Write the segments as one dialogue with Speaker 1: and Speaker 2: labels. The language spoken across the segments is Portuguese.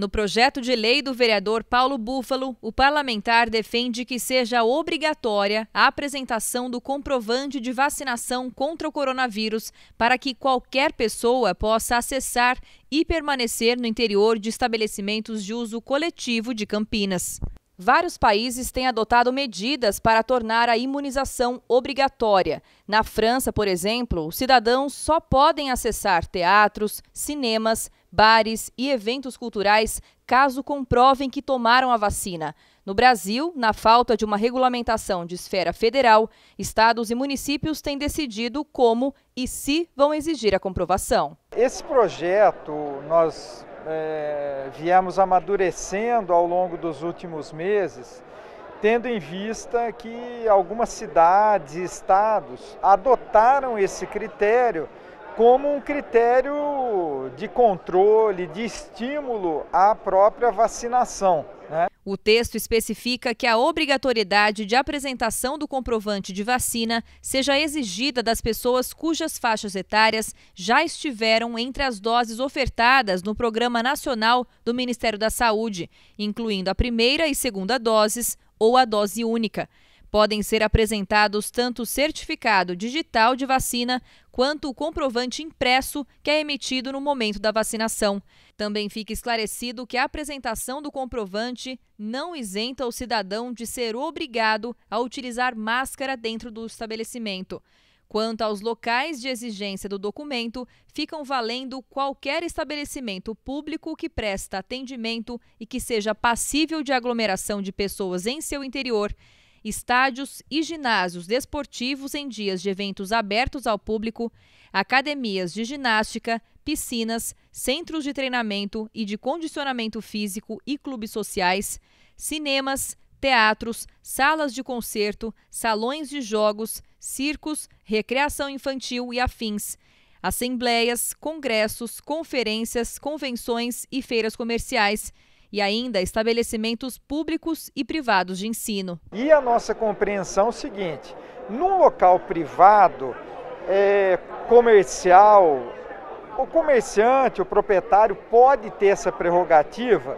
Speaker 1: No projeto de lei do vereador Paulo Búfalo, o parlamentar defende que seja obrigatória a apresentação do comprovante de vacinação contra o coronavírus para que qualquer pessoa possa acessar e permanecer no interior de estabelecimentos de uso coletivo de Campinas. Vários países têm adotado medidas para tornar a imunização obrigatória. Na França, por exemplo, os cidadãos só podem acessar teatros, cinemas, bares e eventos culturais caso comprovem que tomaram a vacina. No Brasil, na falta de uma regulamentação de esfera federal, estados e municípios têm decidido como e se vão exigir a comprovação.
Speaker 2: Esse projeto nós é, viemos amadurecendo ao longo dos últimos meses, tendo em vista que algumas cidades e estados adotaram esse critério como um critério de controle, de estímulo
Speaker 1: à própria vacinação. Né? O texto especifica que a obrigatoriedade de apresentação do comprovante de vacina seja exigida das pessoas cujas faixas etárias já estiveram entre as doses ofertadas no Programa Nacional do Ministério da Saúde, incluindo a primeira e segunda doses ou a dose única podem ser apresentados tanto o certificado digital de vacina quanto o comprovante impresso que é emitido no momento da vacinação. Também fica esclarecido que a apresentação do comprovante não isenta o cidadão de ser obrigado a utilizar máscara dentro do estabelecimento. Quanto aos locais de exigência do documento, ficam valendo qualquer estabelecimento público que presta atendimento e que seja passível de aglomeração de pessoas em seu interior, estádios e ginásios desportivos em dias de eventos abertos ao público, academias de ginástica, piscinas, centros de treinamento e de condicionamento físico e clubes sociais, cinemas, teatros, salas de concerto, salões de jogos, circos, recreação infantil e afins, assembleias, congressos, conferências, convenções e feiras comerciais e ainda estabelecimentos públicos e privados de ensino.
Speaker 2: E a nossa compreensão é o seguinte: num local privado, é, comercial, o comerciante, o proprietário pode ter essa prerrogativa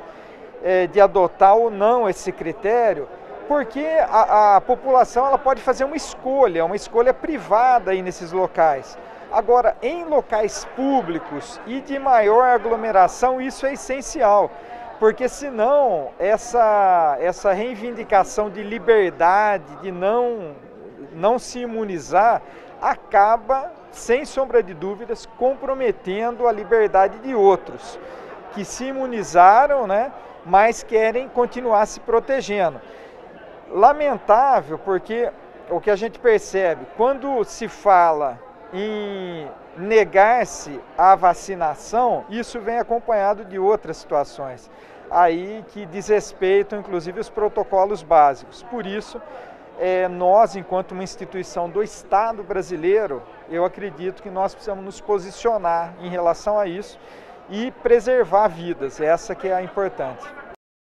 Speaker 2: é, de adotar ou não esse critério, porque a, a população ela pode fazer uma escolha, uma escolha privada aí nesses locais. Agora, em locais públicos e de maior aglomeração, isso é essencial porque senão essa, essa reivindicação de liberdade, de não, não se imunizar, acaba, sem sombra de dúvidas, comprometendo a liberdade de outros que se imunizaram, né, mas querem continuar se protegendo. Lamentável, porque o que a gente percebe, quando se fala em negar-se à vacinação, isso vem acompanhado de outras situações aí que desrespeitam inclusive os protocolos básicos. Por isso, é, nós, enquanto uma instituição do Estado brasileiro, eu acredito que nós precisamos nos posicionar em relação a isso e preservar vidas. Essa que é a importante.